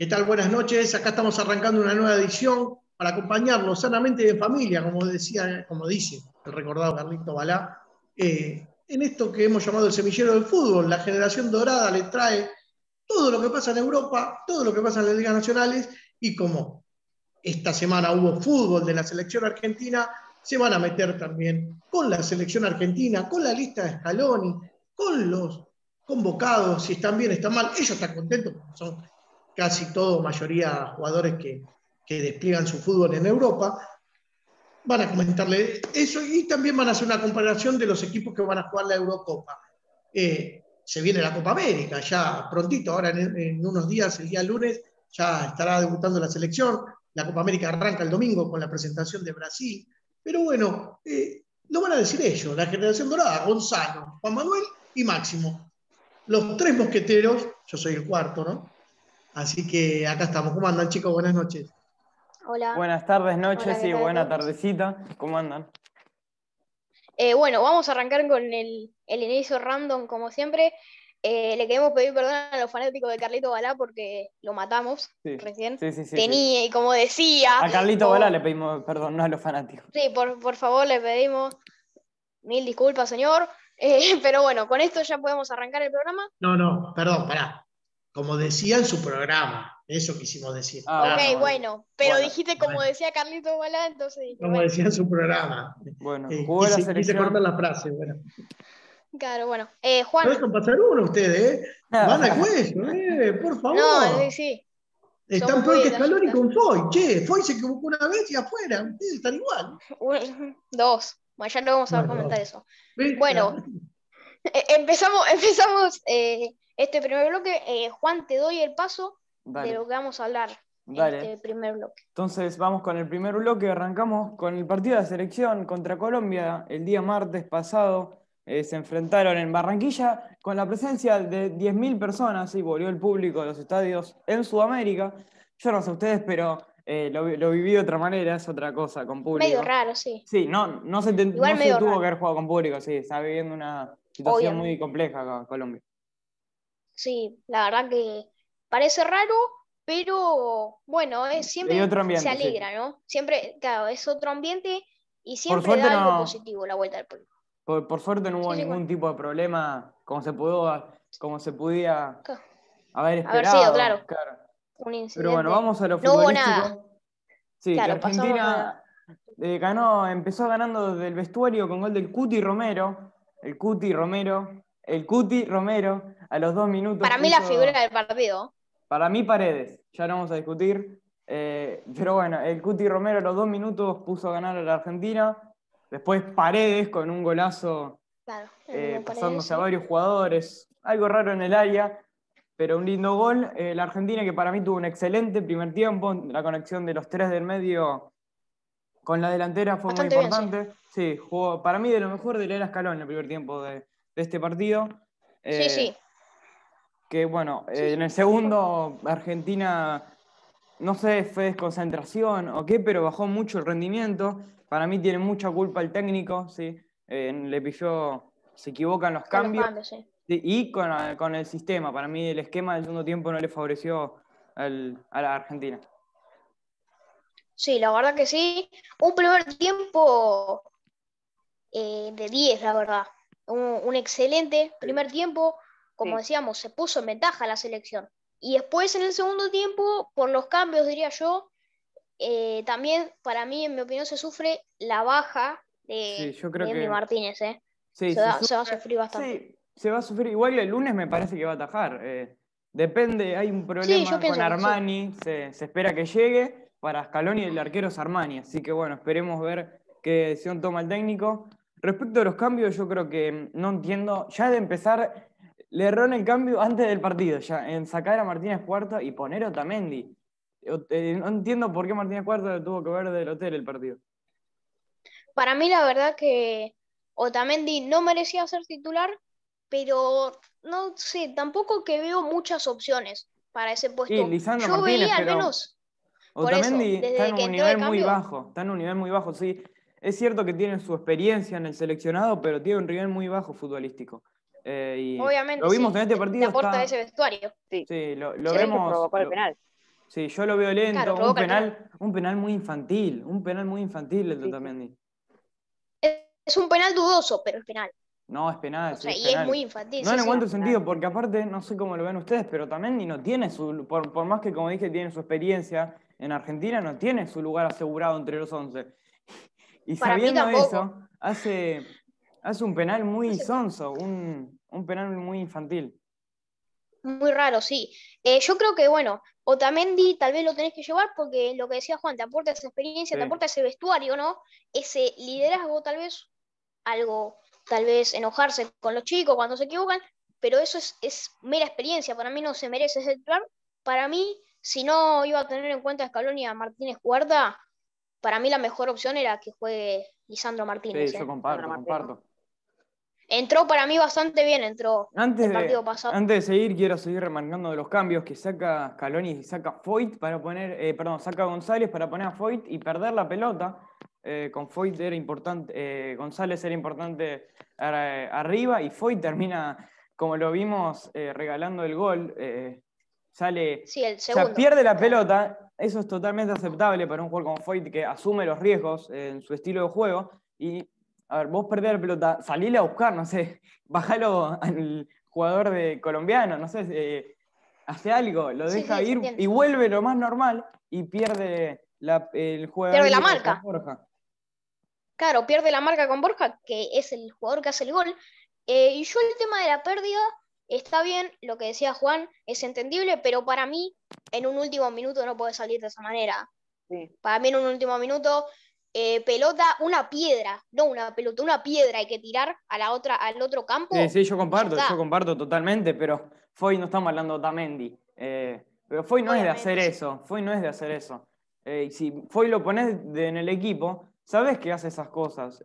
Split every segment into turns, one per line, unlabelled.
¿Qué tal? Buenas noches. Acá estamos arrancando una nueva edición para acompañarnos sanamente y familia, como decía, como dice el recordado Carlito Balá, eh, en esto que hemos llamado el semillero del fútbol. La generación dorada le trae todo lo que pasa en Europa, todo lo que pasa en las ligas nacionales y como esta semana hubo fútbol de la selección argentina, se van a meter también con la selección argentina, con la lista de Scaloni, con los convocados, si están bien, están mal. Ellos están contentos porque son casi todo, mayoría jugadores que, despliegan su fútbol en Europa, van a comentarle eso y también van a hacer una comparación de los equipos que van a jugar la Eurocopa. Eh, se viene la Copa América ya prontito, ahora en, unos días, el día lunes, ya estará debutando la selección. La Copa América arranca el domingo con la presentación de Brasil. Pero bueno, eh, lo van a decir ellos, la generación dorada, Gonzalo, Juan Manuel y Máximo. Los tres mosqueteros, yo soy el cuarto, ¿no? Así que acá estamos. ¿Cómo andan, chicos? Buenas noches.
Hola. Buenas
tardes, noches y buena tardecita. ¿Cómo andan?
Eh, bueno, vamos a arrancar con el, el inicio random, como siempre. Eh, le queremos pedir perdón a los fanáticos de Carlito Balá porque lo matamos recién. Sí, sí, Tenía, y como decía. A Carlito Balá le
pedimos perdón, no a los fanáticos.
Sí, por, favor, le pedimos mil disculpas, señor. Eh, pero bueno, con esto ya podemos arrancar el programa.
No, no, perdón, pará como decía en su programa. Eso quisimos decir. Ah, ok,
bueno, pero dijiste como decía Carlito Balá, entonces dije, Como decía en
su programa. Bueno, eh, quise, cortar la frase, bueno.
Claro, bueno. Eh, Juan. No
pasar uno ustedes, ¿eh? Ah. Van a cuello, ¿eh? Por favor. No, sí. Están que Escalón y con Foy.
Che, Foy
se equivocó una vez y afuera. Ustedes están igual. dos. Bueno, ya no vamos a comentar eso. Bueno, eh, empezamos, empezamos eh, este primer bloque. Eh, Juan, te doy el paso de lo que vamos a hablar este primer bloque.
Entonces vamos con el primer bloque, arrancamos con el partido de selección contra Colombia el día martes pasado. Eh, se enfrentaron en Barranquilla con la presencia de 10.000 personas y volvió el público a los estadios en Sudamérica. Yo no sé ustedes, pero eh, lo, viví de otra manera, es otra cosa, con público. Medio
raro, sí.
Sí, no, no se, tuvo que haber jugado con público, sí, está viviendo una situación muy compleja acá, Colombia.
Sí, la verdad que parece raro, pero bueno, es, siempre se alegra, ¿no? Siempre, claro, es otro ambiente y siempre da algo positivo la vuelta al pueblo.
Por, suerte no hubo ningún tipo de problema como se pudo, como se podía haber esperado. Haber sido, claro.
Un incidente. Pero bueno, vamos a lo No hubo nada.
Sí, la Argentina eh, ganó, empezó ganando desde el vestuario con gol del Cuti Romero. El Cuti Romero. El Cuti Romero a los dos minutos. Para mí la figura
del partido.
Para mí Paredes, ya no vamos a discutir. Eh, pero bueno, el Cuti Romero a los dos minutos puso a ganar a la Argentina. Después Paredes con un golazo
claro, eh, pasándose a
varios jugadores. Algo raro en el área, pero un lindo gol. Eh, la Argentina que para mí tuvo un excelente primer tiempo. La conexión de los tres del medio con la delantera fue muy importante. sí, jugó, para mí de lo mejor de la Escalón en el primer tiempo de, de este partido. sí, sí. Que bueno, eh, en el segundo Argentina, no sé, fue desconcentración o qué, pero bajó mucho el rendimiento. Para mí tiene mucha culpa el técnico, ¿sí? le pifió, se equivocan los cambios. Y ah, con, el sistema. Para mí el esquema del segundo tiempo no le favoreció a la Argentina.
Sí, la verdad que sí. Un primer tiempo eh, de 10, la verdad. un, excelente primer tiempo como decíamos, se puso en ventaja la selección. Y después en el segundo tiempo, por los cambios, diría yo, eh, también para mí, en mi opinión, se sufre la baja de, sí, Martínez. Eh.
se, va a
sufrir bastante.
se va a sufrir. Igual el lunes me parece que va a atajar. Eh, depende, hay un problema con Armani, se, se, espera que llegue. Para Scaloni el arquero es Armani, así que bueno, esperemos ver qué decisión toma el técnico. Respecto a los cambios, yo creo que no entiendo. Ya de empezar le erró en cambio, antes del partido, ya en sacar a Martínez Cuarto y poner a Otamendi. Eh, no entiendo por qué Martínez Cuarto tuvo que ver del hotel el partido.
Para mí, la verdad que Otamendi no merecía ser titular, pero no sé, tampoco que veo muchas opciones para ese puesto. Yo al menos.
Otamendi está en un nivel muy bajo, está en un nivel muy bajo, sí. Es cierto que tiene su experiencia en el seleccionado, pero tiene un nivel muy bajo futbolístico. Eh, y Obviamente. Lo vimos en este partido. La puerta de ese
vestuario. Sí,
lo, vemos. Sí, yo lo veo lento. un, penal, un penal muy infantil. Un penal muy infantil el también.
Es un penal dudoso, pero es penal.
No, es penal. y es muy infantil. No le encuentro sentido, porque aparte, no sé cómo lo ven ustedes, pero también no tiene su. Por, más que, como dije, tiene su experiencia, en Argentina no tiene su lugar asegurado entre los 11. Y sabiendo eso, hace Hace ah, un penal muy sonso, un, penal muy infantil.
Muy raro, sí. Eh, yo creo que, bueno, Otamendi tal vez lo tenés que llevar porque lo que decía Juan, te aporta esa experiencia, te aporta ese vestuario, ¿no? Ese liderazgo, tal vez, algo, tal vez enojarse con los chicos cuando se equivocan, pero eso es, mera experiencia. Para mí no se merece ese titular. Para mí, si no iba a tener en cuenta a Martínez Guarda para mí la mejor opción era que juegue Lisandro Martínez. Sí, eso ¿eh? comparto, comparto. Entró para mí bastante bien, entró
antes el partido pasado. Antes de seguir, quiero seguir remarcando de los cambios que saca Caloni y saca Foyt para poner, eh, perdón, saca González para poner a Foyt y perder la pelota. Eh, con Foyt era importante, eh, González era importante arriba y Foyt termina, como lo vimos, regalando el gol. sale, sí,
el pierde la
pelota. Eso es totalmente aceptable para un jugador como Foyt que asume los riesgos en su estilo de juego y a ver, vos perdés la pelota, salíle a buscar, no sé, Bájalo al jugador de colombiano, no sé, eh, hace algo, lo deja ir y vuelve lo más normal y pierde el juego. Pierde la marca.
Claro, pierde la marca con Borja, que es el jugador que hace el gol. Eh, y yo el tema de la pérdida, está bien, lo que decía Juan, es entendible, pero para mí en un último minuto no puede salir de esa manera. Para mí en un último minuto eh, pelota, una piedra, no una pelota, una piedra hay que tirar a la otra, al otro campo. sí, yo comparto, yo
comparto totalmente, pero Foy no estamos hablando de Tamendi. Eh, pero Foy no es de hacer eso, Foy no es de hacer eso. Eh, si Foy lo pones en el equipo, sabes que hace esas cosas.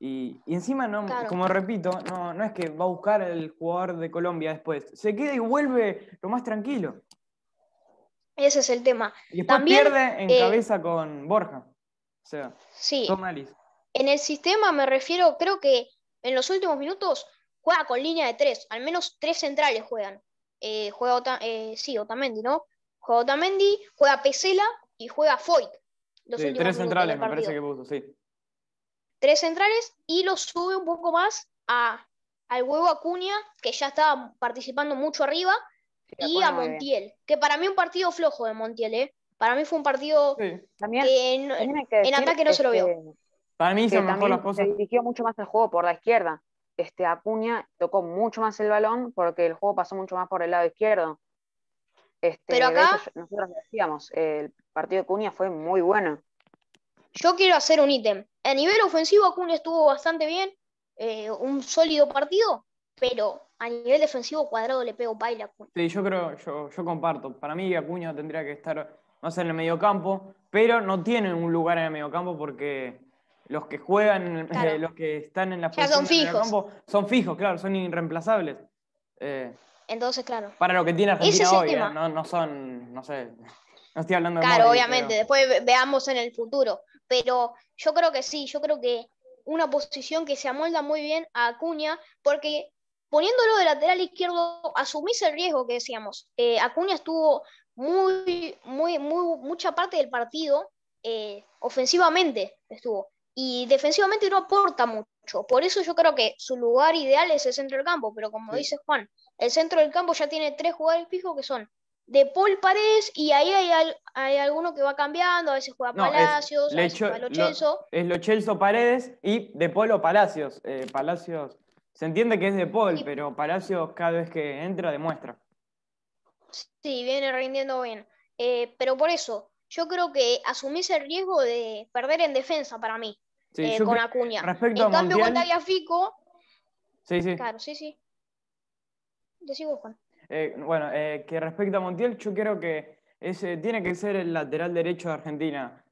Y, encima, no, como repito, no, no es que va a buscar el jugador de Colombia después. Se queda y vuelve lo más tranquilo.
Ese es el tema. Y después pierde en cabeza
con Borja
sí. En el sistema me refiero, creo que en los últimos minutos juega con línea de tres, al menos tres centrales juegan. Eh, juega eh, sí, Otamendi, ¿no? Juega juega Pesela y juega Foyt.
tres centrales, me parece que puso, sí.
Tres centrales y lo sube un poco más a, al huevo Acuña, que ya estaba participando mucho arriba, y a Montiel, que para mí un partido flojo de Montiel, ¿eh? Para mí fue un partido también, que
en, ataque no se lo vio. Este, Para mí se las cosas. Se dirigió mucho más el
juego por la izquierda. Este, Acuña tocó mucho más el balón porque el juego pasó mucho más por el lado izquierdo. Este, pero acá. nosotros decíamos, el partido de Acuña fue muy bueno.
Yo quiero hacer un ítem. A nivel ofensivo, Acuña estuvo bastante bien. Eh, un sólido partido, pero a nivel defensivo Cuadrado le pego Acuña.
Sí, yo creo, yo, yo comparto. Para mí Acuña tendría que estar no sé, en el mediocampo, pero no tienen un lugar en el mediocampo porque los que juegan, eh, los que están en la ya son fijos. son fijos, claro, son irreemplazables. Eh,
Entonces, claro.
Para lo que tiene Argentina hoy, eh, no, son, no sé, no estoy hablando de Claro, obviamente,
después veamos en el futuro, pero yo creo que sí, yo creo que una posición que se amolda muy bien a Acuña, porque poniéndolo de lateral izquierdo asumís el riesgo que decíamos. Acuña estuvo muy, muy, muy, mucha parte del partido eh, ofensivamente estuvo. Y defensivamente no aporta mucho. Por eso yo creo que su lugar ideal es el centro del campo. Pero como dice Juan, el centro del campo ya tiene tres jugadores fijos que son de Paul Paredes y ahí hay, alguno que va cambiando, a veces juega Palacios, es, a veces Lochelso.
es Paredes y de Paul Palacios. Eh, Palacios, se entiende que es de Paul, pero Palacios cada vez que entra demuestra.
Sí, viene rindiendo bien. Eh, pero por eso, yo creo que asumís el riesgo de perder en defensa para mí,
eh, con Acuña. Respecto en cambio, con
Tagliafico. Sí, sí. Claro, sí, sí. Yo sigo, Juan.
Eh, bueno, que respecto a Montiel, yo creo que ese tiene que ser el lateral derecho de Argentina.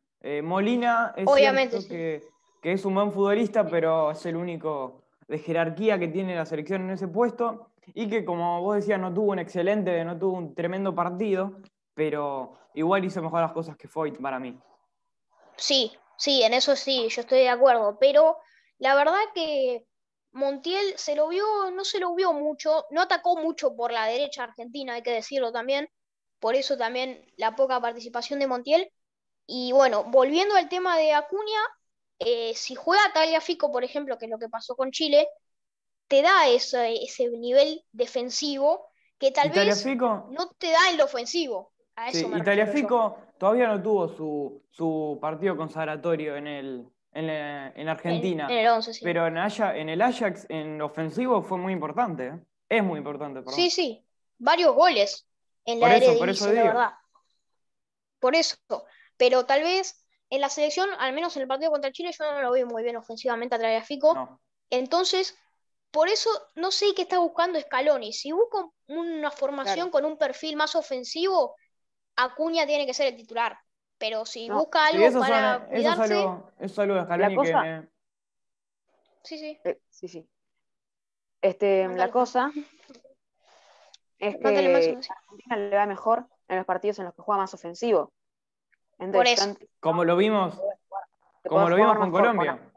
Molina es Obviamente, que es un buen futbolista, pero es el único de jerarquía que tiene la selección en ese puesto y que como vos decías no tuvo un excelente, no tuvo un tremendo partido, pero igual hizo mejor las cosas que Foyt para mí.
Sí, sí, en eso sí, yo estoy de acuerdo, pero la verdad que Montiel se lo vio, no se lo vio mucho, no atacó mucho por la derecha argentina, hay que decirlo también, por eso también la poca participación de Montiel. Y bueno, volviendo al tema de Acuña, eh, si juega Talia Fico, por ejemplo, que es lo que pasó con Chile, te da ese, nivel defensivo que tal vez no te da el ofensivo. A eso sí,
todavía no tuvo su, partido consagratorio en el, en, Argentina. En, 11, sí. Pero en, en el Ajax, en ofensivo, fue muy importante. ¿eh? Es muy importante, Sí,
sí. Varios goles en la por eso, por eso la verdad. Por eso. Pero tal vez en la selección, al menos en el partido contra Chile, yo no lo vi muy bien ofensivamente a Italia Fico. Entonces, por eso no sé qué está buscando Scaloni. Si busca una formación con un perfil más ofensivo, Acuña tiene que ser el titular. Pero si
busca algo para cuidarse... es algo, Scaloni que...
Sí,
eh, sí. sí, Este, la cosa es que Argentina le va mejor en los partidos en los que juega más ofensivo.
Como lo vimos, como lo vimos con Colombia.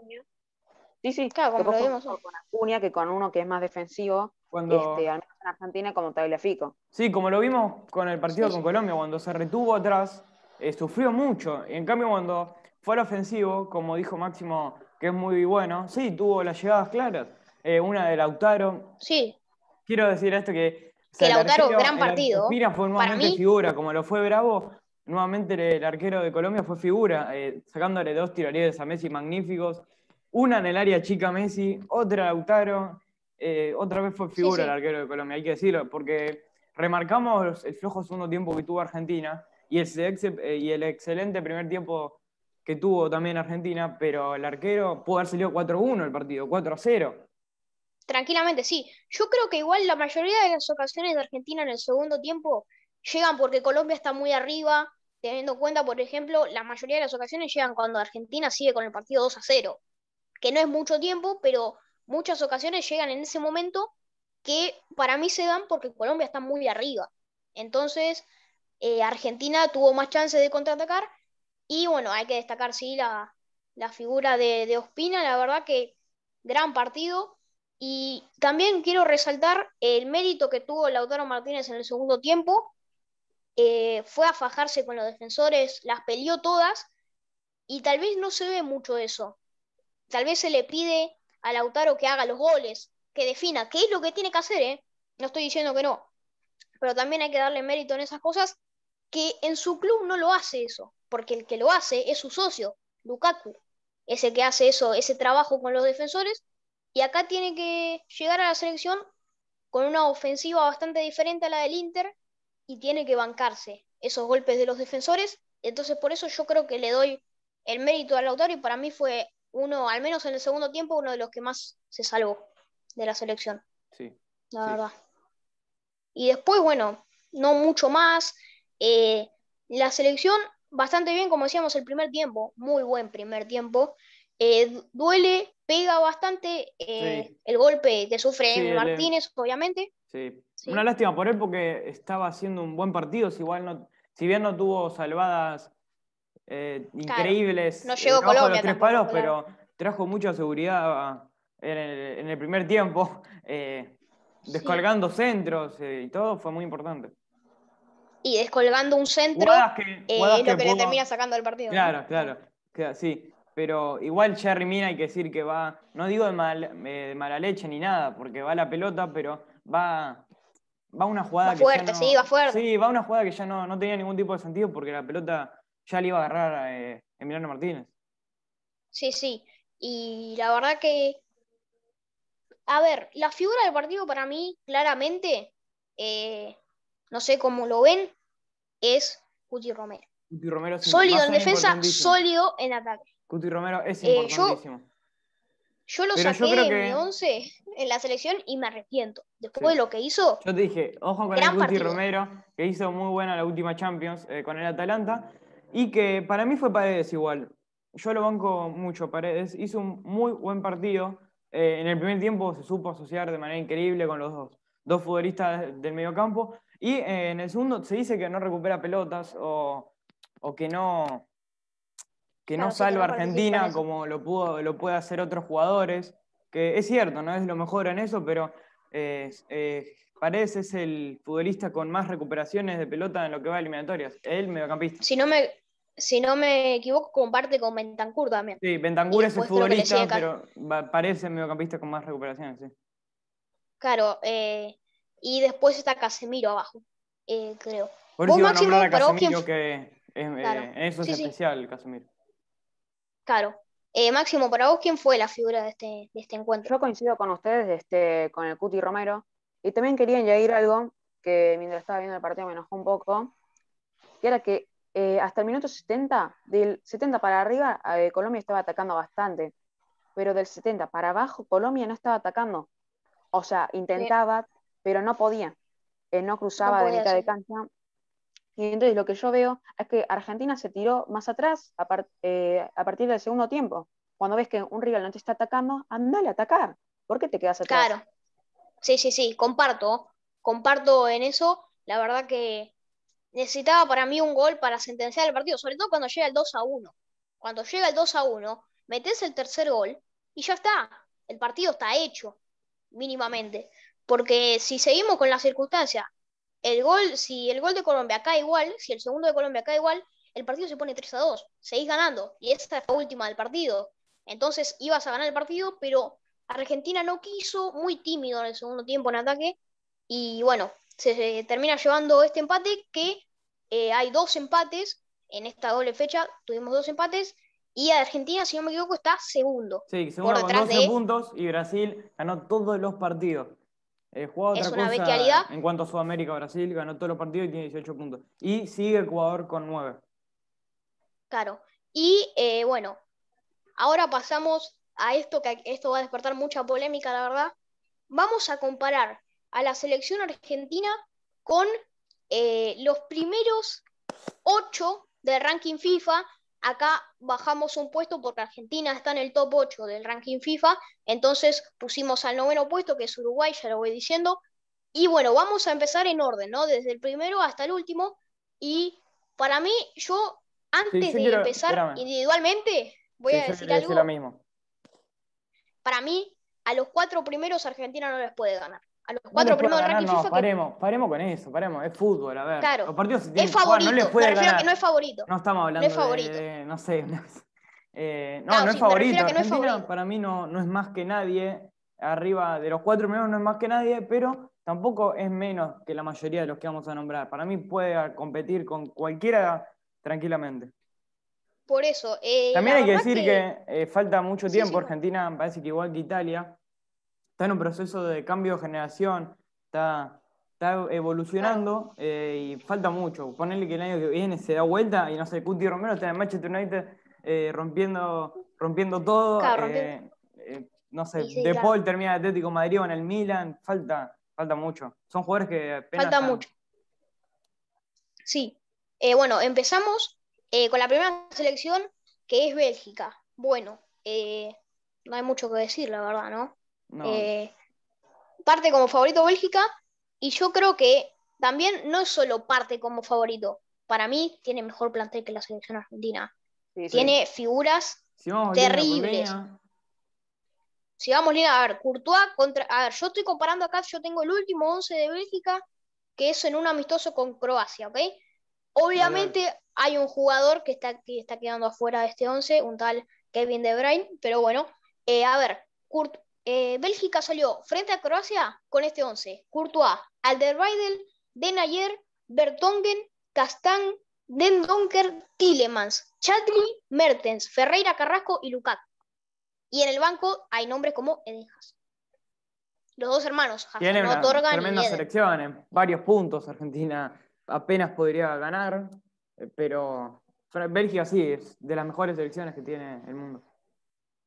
Sí, sí, claro, como lo vimos con Acuña que con uno que es más defensivo, este, al menos en Argentina como Fico
Sí, como lo vimos con el partido con Colombia, cuando se retuvo atrás, eh, sufrió mucho. En cambio, cuando fue al ofensivo, como dijo Máximo, que es muy bueno, sí, tuvo las llegadas claras. Eh, una de Lautaro. Sí. Quiero decir esto que...
sea, Lautaro, gran partido. Mira,
fue nuevamente figura, como lo fue Bravo, nuevamente el, arquero de Colombia fue figura, eh, sacándole dos tirarías a Messi magníficos. Una en el área chica Messi, otra Lautaro, eh, otra vez fue figura el arquero de Colombia, hay que decirlo, porque remarcamos el flojo segundo tiempo que tuvo Argentina y el, eh, y el excelente primer tiempo que tuvo también Argentina, pero el arquero pudo haber salido 4-1 el partido, 4-0.
Tranquilamente, sí. Yo creo que igual la mayoría de las ocasiones de Argentina en el segundo tiempo llegan porque Colombia está muy arriba, teniendo en cuenta, por ejemplo, la mayoría de las ocasiones llegan cuando Argentina sigue con el partido 2 a 0 que no es mucho tiempo, pero muchas ocasiones llegan en ese momento que para mí se dan porque Colombia está muy arriba. Entonces, eh, Argentina tuvo más chances de contraatacar y bueno, hay que destacar, sí, la, figura de, de, Ospina, la verdad que gran partido. Y también quiero resaltar el mérito que tuvo Lautaro Martínez en el segundo tiempo. Eh, fue a fajarse con los defensores, las peleó todas y tal vez no se ve mucho eso. Tal vez se le pide a Lautaro que haga los goles, que defina qué es lo que tiene que hacer, ¿eh? No estoy diciendo que no, pero también hay que darle mérito en esas cosas que en su club no lo hace eso, porque el que lo hace es su socio, Lukaku, ese que hace eso, ese trabajo con los defensores, y acá tiene que llegar a la selección con una ofensiva bastante diferente a la del Inter y tiene que bancarse esos golpes de los defensores, entonces por eso yo creo que le doy el mérito al Lautaro, y para mí fue uno, al menos en el segundo tiempo, uno de los que más se salvó de la selección. Sí. La verdad. Y después, bueno, no mucho más. Eh, la selección bastante bien, como decíamos, el primer tiempo, muy buen primer tiempo. Eh, duele, pega bastante eh, el golpe que sufre Martínez, obviamente.
Sí. una lástima por él porque estaba haciendo un buen partido, si, igual no, si bien no tuvo salvadas eh, increíbles. no eh, llegó Colombia. tres palos, pero trajo mucha seguridad eh, en el, primer tiempo, descolgando centros y todo, fue muy importante.
Y descolgando un centro que, lo que, le termina sacando el partido. Claro,
claro, sí. Pero igual Cherry Mina hay que decir que va, no digo de, mal, de mala leche ni nada, porque va la pelota, pero va va una jugada fuerte, que sí, va fuerte. Sí, va una jugada que ya no, no, tenía ningún tipo de sentido porque la pelota ya le iba a agarrar a eh, Emiliano Martínez.
Sí, sí. Y la verdad que. A ver, la figura del partido para mí, claramente, eh, no sé cómo lo ven, es Cuti Romero.
Cuti Romero es Sólido en defensa, sólido en ataque. Cuti Romero es eh, importantísimo.
yo, lo saqué de mi 11 en la selección y me arrepiento.
Después de lo que hizo. Yo te dije, ojo con el Cuti Romero, que hizo muy buena la última Champions con el Atalanta. Y que para mí fue Paredes igual. Yo lo banco mucho, Paredes. Hizo un muy buen partido. Eh, en el primer tiempo se supo asociar de manera increíble con los dos, futbolistas del mediocampo. Y eh, en el segundo se dice que no recupera pelotas o, que no, que no salva a Argentina como lo, pudo, lo puede hacer otros jugadores. Que es cierto, no es lo mejor en eso, pero eh, Paredes es el futbolista con más recuperaciones de pelota en lo que va a eliminatorias, el mediocampista. Si no me, si no me
equivoco, comparte con Bentancur también.
Sí, Bentancur es el futbolista, pero parece mediocampista con más recuperaciones, sí.
Claro, eh, y después está Casemiro abajo, eh, creo. Por eso iba a que
es, eh, eso es especial, Casemiro.
Claro. Máximo, para vos, ¿quién fue la figura de este, de este encuentro?
Yo coincido con ustedes, este, con el Cuti Romero, y también quería añadir algo que mientras estaba viendo el partido me enojó un poco, que era que eh, hasta el minuto 70, del 70 para arriba, eh, Colombia estaba atacando bastante, pero del 70 para abajo, Colombia no estaba atacando. O sea, intentaba, pero no podía. Eh, no cruzaba de mitad de cancha. Y entonces lo que yo veo es que Argentina se tiró más atrás a, partir del segundo tiempo. Cuando ves que un rival no te está atacando, andale a atacar.
¿Por qué te quedas atrás? Claro. Sí, sí, sí, comparto. Comparto en eso. La verdad que necesitaba para mí un gol para sentenciar el partido, sobre todo cuando llega el 2 a 1. Cuando llega el 2 a 1, metes el tercer gol y ya está. El partido está hecho, mínimamente. Porque si seguimos con la circunstancia, el gol, si el gol de Colombia cae igual, si el segundo de Colombia cae igual, el partido se pone 3 a 2. Seguís ganando. Y esta es la última del partido. Entonces ibas a ganar el partido, pero Argentina no quiso, muy tímido en el segundo tiempo en ataque. Y bueno, se termina llevando este empate que eh, hay dos empates en esta doble fecha, tuvimos dos empates y Argentina, si no me equivoco, está segundo. Sí, segundo 12
puntos y Brasil ganó todos los partidos. Eh, es una bestialidad. En cuanto a Sudamérica, Brasil ganó todos los partidos y tiene 18 puntos. Y sigue Ecuador con 9.
Claro. Y eh, bueno, ahora pasamos a esto que esto va a despertar mucha polémica, la verdad. Vamos a comparar a la selección argentina con eh, los primeros ocho del ranking FIFA. Acá bajamos un puesto porque Argentina está en el top ocho del ranking FIFA. Entonces pusimos al noveno puesto, que es Uruguay, ya lo voy diciendo. Y bueno, vamos a empezar en orden, ¿no? Desde el primero hasta el último. Y para mí, yo antes de empezar individualmente, voy a decir algo. Para mí, a los cuatro primeros Argentina no les puede ganar. A los cuatro no primeros Paremos,
paremos con eso, paremos. Es fútbol, a ver. Claro. Los partidos se tienen es favorito, jugar, no puede no es
favorito. No estamos hablando no es favorito.
De, no sé. Eh, no, no, es favorito. para mí no, no es más que nadie. Arriba de los cuatro primeros no es más que nadie, pero tampoco es menos que la mayoría de los que vamos a nombrar. Para mí puede competir con cualquiera tranquilamente. Por
eso. Eh, También hay que decir que,
eh, falta mucho tiempo. Argentina, me Argentina parece que igual que Italia está en un proceso de cambio de generación, está, evolucionando eh, y falta mucho. Ponerle que el año que viene se da vuelta y no sé, Cuti Romero está en Manchester United eh, rompiendo, rompiendo todo. Eh, no sé, De Paul termina el Atlético Madrid o en el Milan, falta, falta mucho. Son jugadores que Falta mucho.
Sí. bueno, empezamos con la primera selección que es Bélgica. Bueno, no hay mucho que decir, la verdad, ¿no? Eh, parte como favorito Bélgica y yo creo que también no es solo parte como favorito. Para mí tiene mejor plantel que la selección argentina. tiene figuras
terribles.
si vamos a ver, Courtois contra. A ver, yo estoy comparando acá, yo tengo el último 11 de Bélgica, que es en un amistoso con Croacia, ¿ok? Obviamente hay un jugador que está, que está quedando afuera de este 11, un tal Kevin De Bruyne, pero bueno, eh, a ver, Courtois eh, Bélgica salió frente a Croacia con este 11. Courtois, Alderweidel, Denayer, Bertongen, Castan, Den Donker, Tillemans, Chadli, Mertens, Ferreira Carrasco y Lukaku. Y en el banco hay nombres como Edejas. Los dos hermanos, Tienen Tiene una tremenda
selección, en eh. varios puntos Argentina apenas podría ganar, eh, pero Bélgica sí es de las mejores selecciones que tiene el mundo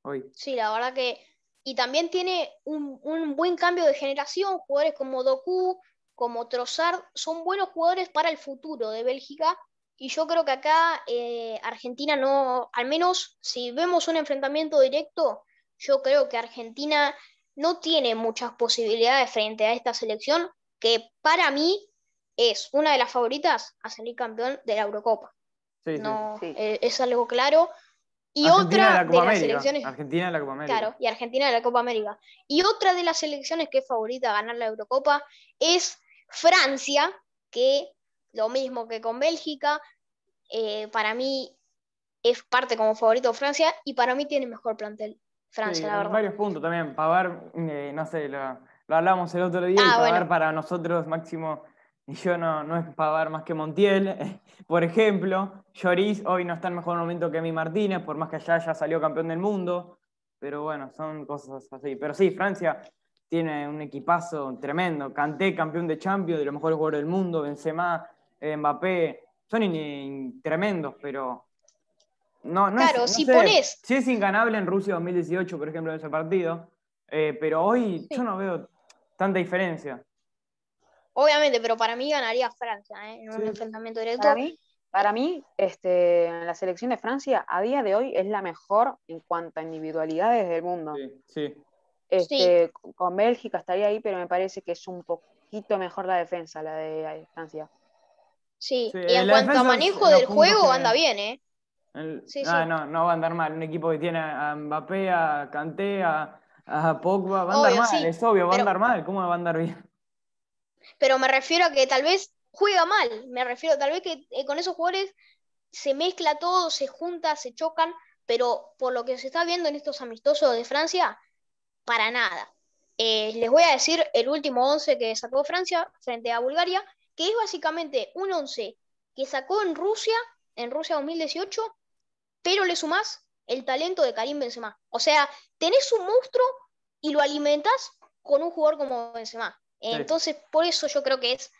hoy.
Sí, la verdad que y también tiene un, buen cambio de generación, jugadores como Doku, como Trossard, son buenos jugadores para el futuro de Bélgica. Y yo creo que acá eh, Argentina no, al menos si vemos un enfrentamiento directo, yo creo que Argentina no tiene muchas posibilidades frente a esta selección, que para mí es una de las favoritas a salir campeón de la Eurocopa.
Eh,
es algo claro. Y otra de, las selecciones.
Argentina América. Claro,
y Argentina de la Copa América. Y otra de las selecciones que es favorita a ganar la Eurocopa es Francia, que lo mismo que con Bélgica, eh, para mí es parte como favorito Francia y para mí tiene mejor plantel Francia, la verdad. Varios
puntos también. para eh, no sé, lo, lo hablamos el otro día ah, y para nosotros máximo y yo no, no es pagar más que Montiel, por ejemplo. Lloris hoy no está en mejor momento que mi Martínez, por más que allá ya salió campeón del mundo. Pero bueno, son cosas así. Pero sí, Francia tiene un equipazo tremendo. Kanté, campeón de Champions, de los mejores jugadores del mundo. Benzema, eh, Mbappé, son tremendos, pero... No, claro, es, si Sí es inganable en Rusia 2018, por ejemplo, en ese partido. Eh, pero hoy yo no veo tanta diferencia.
Obviamente, pero para mí ganaría Francia ¿eh? en un enfrentamiento directo.
Para mí, este, la selección de Francia a día de hoy es la mejor en cuanto a individualidades del mundo. Sí, este, Con Bélgica estaría ahí, pero me parece que es un poquito mejor la defensa, la de Francia.
Sí, y en
cuanto a manejo del juego, anda bien, ¿eh? Ah, no, no va a andar mal. Un equipo que tiene a Mbappé, a Kanté, a, a Pogba, va a andar mal, es obvio, va a andar mal. ¿Cómo va a andar bien?
Pero me refiero a que tal vez juega mal. Me refiero tal vez que eh, con esos jugadores se mezcla todo, se junta, se chocan. Pero por lo que se está viendo en estos amistosos de Francia, para nada. Eh, les voy a decir el último 11 que sacó Francia frente a Bulgaria, que es básicamente un 11 que sacó en Rusia, en Rusia 2018, pero le sumás el talento de Karim Benzema. O sea, tenés un monstruo y lo alimentás con un jugador como Benzema. Entonces, por eso yo creo que es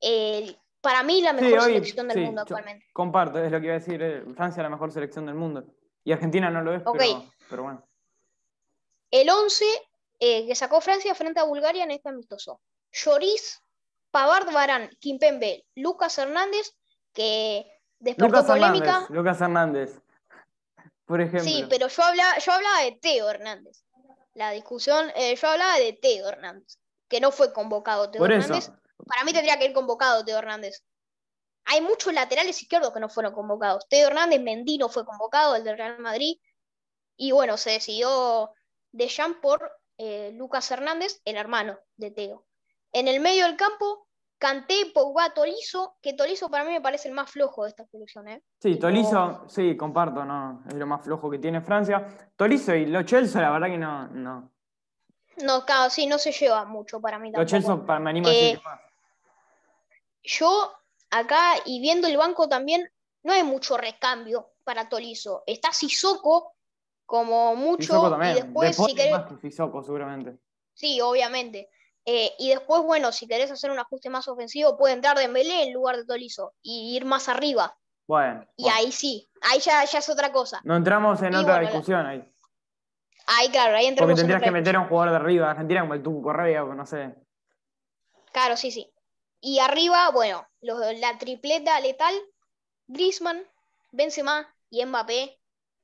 eh,
para mí la mejor selección del mundo actualmente. Comparto, es lo que iba a decir. Francia eh, Francia la mejor selección del mundo. Y Argentina no lo es, pero, bueno.
El 11 eh, que sacó Francia frente a Bulgaria en este amistoso. Lloris, Pavard Barán, Kimpembe, Lucas Hernández, que despertó polémica.
Lucas Hernández, por ejemplo. Sí, pero
yo yo hablaba de Teo Hernández. La discusión, yo hablaba de Teo Hernández que no fue convocado Teo Hernández. Para mí tendría que ir convocado Teo Hernández. Hay muchos laterales izquierdos que no fueron convocados. Teo Hernández, Mendino fue convocado, el del Real Madrid. Y bueno, se decidió de Jean por eh, Lucas Hernández, el hermano de Teo. En el medio del campo, Canté, Pogba, toliso que toliso para mí me parece el más flojo de esta selección. ¿eh?
Sí, toliso sí, comparto, no, es lo más flojo que tiene Francia. toliso y Lo Chelsea la verdad que no, no,
no, claro, sí, no se lleva mucho para mí tampoco. me eh, más. Yo, acá y viendo el banco también, no hay mucho recambio para Tolizo. Está Sissoko como mucho. Y después, más
que seguramente.
Sí, obviamente. Eh, y después, bueno, si querés hacer un ajuste más ofensivo, puede entrar de Dembélé en lugar de Tolizo y ir más arriba. Bueno. Y ahí sí, ahí ya, es otra cosa. No entramos en otra discusión ahí. Ahí, claro, ahí entra Porque tendrías que meter
a un jugador de arriba, Argentina como el Tucu Correa, pues, no sé.
Claro, sí, sí. Y arriba, bueno, los, la tripleta letal, Griezmann, Benzema y Mbappé.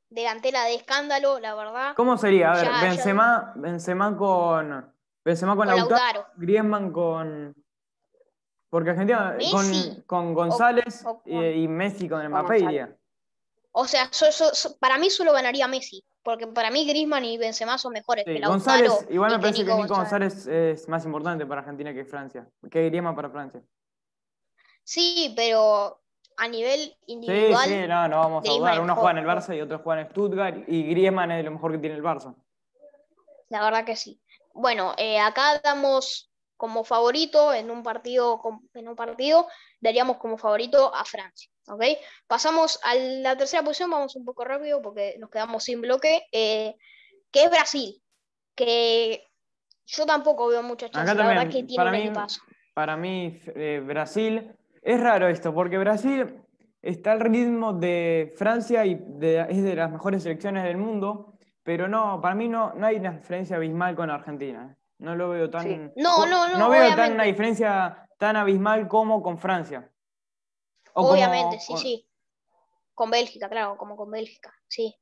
Delantera de escándalo, la verdad. ¿Cómo sería? A ver, Benzema,
Benzema con. Benzema con, con Lautaro, Griezmann con. Porque Argentina. Con, con, González y, Messi con Mbappé
o sea, para mí solo ganaría Messi, porque para mí Grisman y Benzema son mejores. González, igual
me parece que Nico González. es más importante para Argentina que Francia. Que griema para Francia?
Sí, pero a nivel individual. Sí, no, no vamos a jugar, Uno juega en el Barça
y otro juega en Stuttgart, y Griezmann es lo mejor que tiene el Barça.
La verdad que sí. Bueno, eh, acá damos como favorito en un partido, en un partido daríamos como favorito a Francia. Pasamos a la tercera posición, vamos un poco rápido porque nos quedamos sin bloque, eh, que es Brasil, que yo tampoco veo muchas chances, la
para mí, eh, Brasil, es raro esto, porque Brasil está al ritmo de Francia y es de las mejores selecciones del mundo, pero no, para mí no, no hay una diferencia abismal con Argentina. No lo veo tan. No, no, no. No veo una diferencia tan abismal como con Francia. Obviamente, sí,
sí. Con Bélgica, claro, como con Bélgica, sí.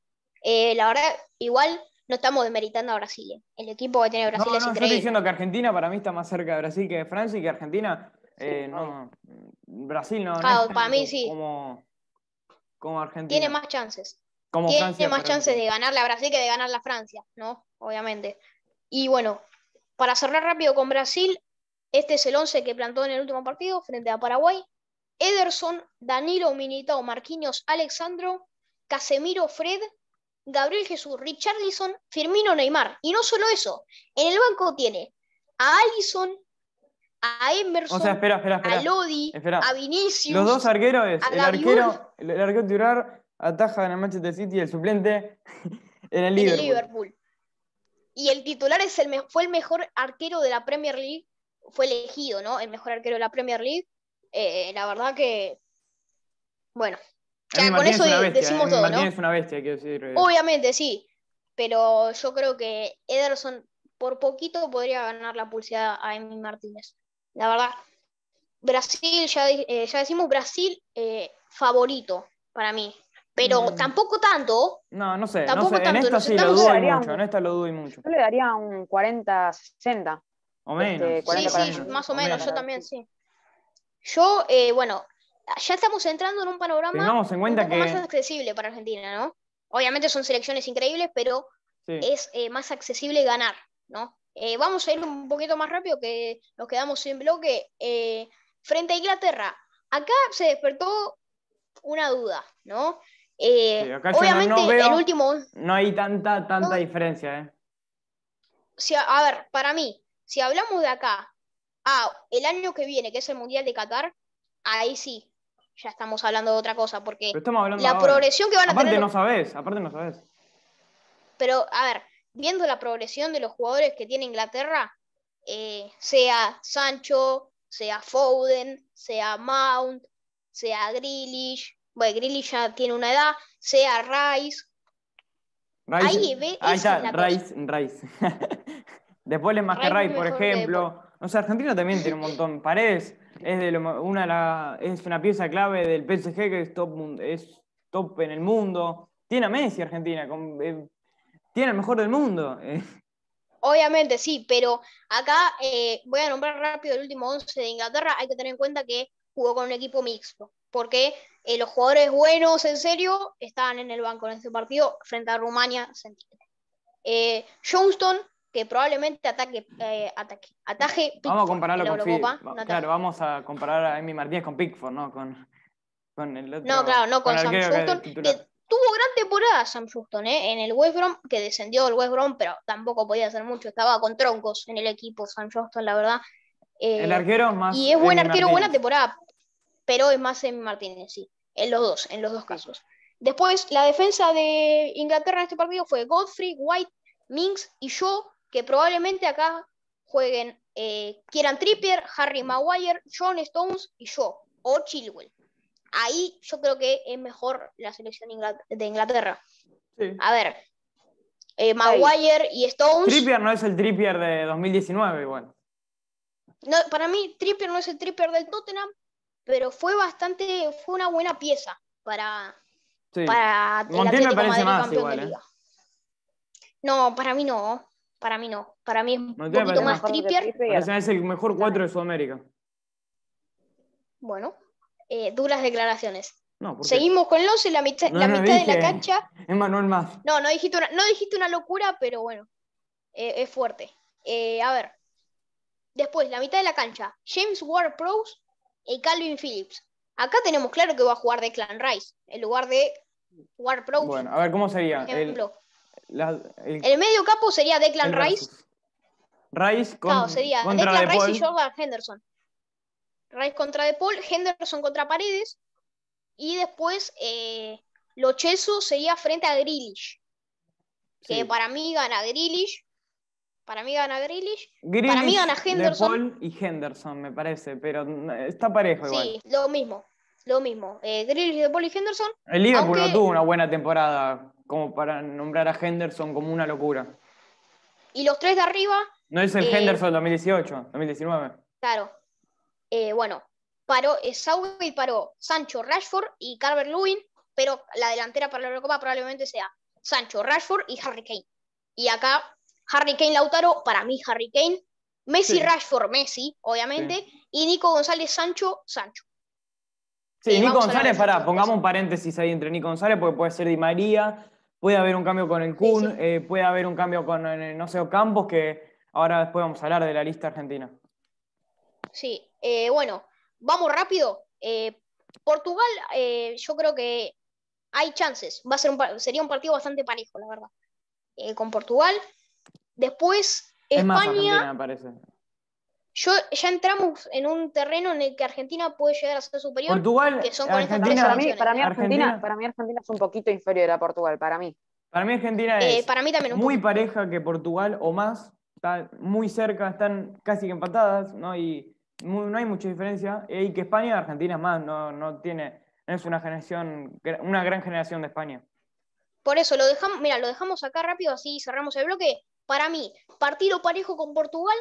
Eh, la verdad, igual no estamos demeritando a Brasil. Eh. El equipo que tiene Brasil no, no, es Yo estoy diciendo
que Argentina para mí está más cerca de Brasil que de Francia y que Argentina. Eh, no, Brasil no. Claro, para mí
sí. Como,
Argentina. Tiene más chances. tiene más chances
de ganarle a Brasil que de ganarle a Francia, ¿no? Obviamente. Y bueno, para cerrar rápido con Brasil, este es el 11 que plantó en el último partido frente a Paraguay. Ederson, Danilo, Minitao, Marquinhos, Alexandro, Casemiro, Fred, Gabriel Jesús, Richarlison, Firmino, Neymar. Y no solo eso, en el banco tiene a Allison, a Emerson, a Lodi, a Vinicius. Los dos arqueros, el arquero,
titular ataja en el Manchester City, el suplente en el Liverpool.
Y el titular es el, fue el mejor arquero de la Premier League, fue elegido, ¿no? El mejor arquero de la Premier League eh, la verdad que, bueno, ya con eso decimos todo, ¿no? Es
una bestia, eh.
Obviamente, sí, pero yo creo que Ederson por poquito podría ganar la pulsada a Emi Martínez. La verdad, Brasil, ya, eh, ya decimos Brasil favorito para mí, pero mm. tampoco tanto.
No, no sé, tampoco en tanto. esta sí lo dudo mucho, lo dudo mucho. Yo
le daría un 40-60.
O menos. Este, sí, sí, más o menos yo
también, sí. Yo, eh, bueno, ya estamos entrando en un panorama más accesible para Argentina, ¿no? Obviamente son selecciones increíbles, pero es eh, más accesible ganar, ¿no? Eh, vamos a ir un poquito más rápido que nos quedamos sin bloque. frente a Inglaterra, acá se despertó una duda, ¿no? obviamente el último...
No hay tanta, tanta diferencia, ¿eh?
a ver, para mí, si hablamos de acá, Ah, el año que viene, que es el Mundial de Qatar, ahí sí, ya estamos hablando de otra cosa, porque la progresión que van a tener. aparte No
sabes, aparte no sabes.
Pero, a ver, viendo la progresión de los jugadores que tiene Inglaterra, eh, sea Sancho, sea Foden, sea Mount, sea Grealish, bueno, Grealish ya tiene una edad, sea Rice. ahí, ve, ahí está,
Rice, Rice. Después le más que Rice, por ejemplo. O sea, Argentina también tiene un montón. Paredes es, de una, es una pieza clave del PSG que es top, es top en el mundo. Tiene a Messi Argentina, con, eh, tiene el mejor del mundo.
Obviamente, sí, pero acá eh, voy a nombrar rápido el último 11 de Inglaterra. Hay que tener en cuenta que jugó con un equipo mixto, porque eh, los jugadores buenos, en serio, estaban en el banco en ese partido frente a Rumania. Eh, Johnston que probablemente ataque, eh, ataque, Vamos a compararlo con Claro,
vamos a comparar a Emi Martínez con Pickford, ¿no? Con, el otro, no, claro, no, con, Sam Houston, que,
tuvo gran temporada Sam Houston, ¿eh? En el West que descendió el West Brom, pero tampoco podía hacer mucho, estaba con troncos en el equipo Sam Houston, la verdad. Eh, el arquero más. Y es buen arquero, buena temporada, pero es más Emi Martínez, sí. En los dos, en los dos casos. Después, la defensa de Inglaterra en este partido fue Godfrey, White, minx y yo que probablemente acá jueguen quieran eh, Kieran Trippier, Harry Maguire, John Stones y yo, o Chilwell. Ahí yo creo que es mejor la selección de Inglaterra. A ver, eh, Maguire y Stones.
Trippier no es el Trippier de 2019, bueno.
para mí, Trippier no es el Trippier del Tottenham, pero fue bastante, fue una buena pieza para.
para Montiel
No, para mí no. Para mí no. Para mí es un poquito más Trippier. Es
el mejor 4 de Sudamérica.
Bueno, eh, duras declaraciones. Seguimos con los en la mitad, de la cancha.
Es Manuel Más.
No, no dijiste una, no dijiste una locura, pero bueno, eh, es fuerte. Eh, a ver, después, la mitad de la cancha. James Ward Pros y Calvin Phillips. Acá tenemos claro que va a jugar de Clan Rice en lugar de Ward Prowse. Bueno, a ver, ¿cómo sería? Por
el,
medio capo sería Declan Rice.
Rice contra Rice y
Jordan Henderson. Rice contra De Paul, Henderson contra Paredes. Y después eh, Locheso sería frente a Grillish. Que para mí gana Grillish, Para mí gana Grillish
para mí gana Henderson. De Paul y Henderson, me parece. Pero está parejo igual. Sí,
lo mismo. Lo mismo. Eh, De Paul y Henderson. El Liverpool no tuvo una
buena temporada como para nombrar a Henderson como una locura.
Y los tres de arriba. No es el eh, Henderson
2018, 2019.
Claro. Eh, bueno, paró, eh, Saúl y paró Sancho Rashford y Carver Lewin, pero la delantera para la Eurocopa probablemente sea Sancho Rashford y Harry Kane. Y acá, Harry Kane Lautaro, para mí Harry Kane, Messi Rashford, Messi, obviamente, y Nico González Sancho, Sancho.
Sí, Nico González, pará, pongamos un paréntesis ahí entre Nico González, porque puede ser Di María, Puede haber un cambio con el Kun, eh, puede haber un cambio con, eh, no sé, Campos, que ahora después vamos a hablar de la lista argentina.
Sí, eh, bueno, vamos rápido. Portugal, yo creo que hay chances. Va a ser un, sería un partido bastante parejo, la verdad. con Portugal. Después, España. parece yo ya entramos en un terreno en el que Argentina puede llegar a ser superior.
Portugal, que para, mí, para, Argentina,
es un poquito inferior
a Portugal, para
mí. Para mí Argentina eh, es para mí también muy pareja que Portugal o más, está muy cerca, están casi empatadas, no hay, no hay mucha diferencia, y que España, Argentina es más, no, tiene, es una generación, una gran generación de España. Por
eso lo dejamos, mira, lo dejamos acá rápido, así cerramos el bloque. Para mí, partido parejo con Portugal,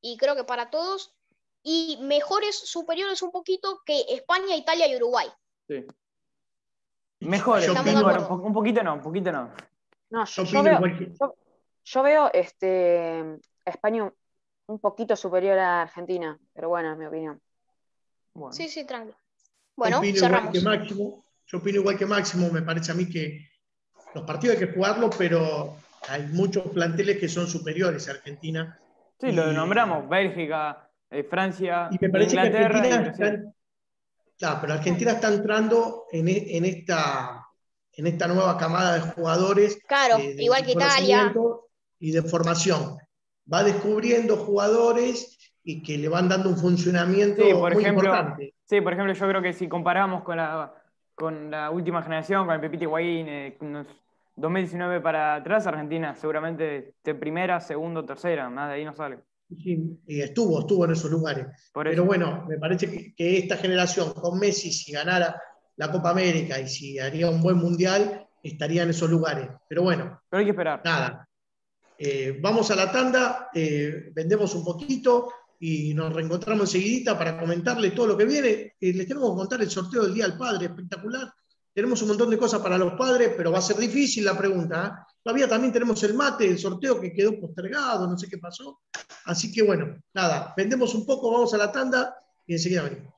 y creo que para todos, y mejores superiores un poquito que España, Italia y Uruguay.
Mejores, un poquito no, un poquito no.
No, yo, veo, este, España un poquito superior a Argentina, pero bueno, es
mi opinión.
Sí, sí, tranquilo.
Bueno,
yo opino igual que Máximo, me parece a mí que los partidos hay que jugarlos, pero hay muchos planteles que son superiores a Argentina Sí, lo nombramos, Bélgica, eh, Francia, Inglaterra. Argentina ah, pero Argentina está entrando e-, en, esta, en esta nueva camada de jugadores. Claro, igual que Italia. Y de formación. Va descubriendo jugadores y que le van dando un funcionamiento sí, por muy ejemplo, importante.
Sí, por ejemplo, yo creo que si comparamos con la, con la última generación, con el Pepiti Higuaín, eh, 2019 para atrás, Argentina seguramente de primera, segundo, tercera, más de ahí no sale.
y estuvo, estuvo en esos lugares. Pero bueno, me parece que, esta generación con Messi, si ganara la Copa América y si haría un buen mundial, estaría en esos lugares. Pero bueno. Pero hay que esperar. Nada. Eh, vamos a la tanda, eh, vendemos un poquito y nos reencontramos enseguidita para comentarle todo lo que viene. Eh, les tenemos que contar el sorteo del Día del Padre, espectacular tenemos un montón de cosas para los padres, pero va a ser difícil la pregunta. ¿ah? Todavía también tenemos el mate, el sorteo que quedó postergado, no sé qué pasó. Así que bueno, nada, vendemos un poco, vamos a la tanda y enseguida venimos.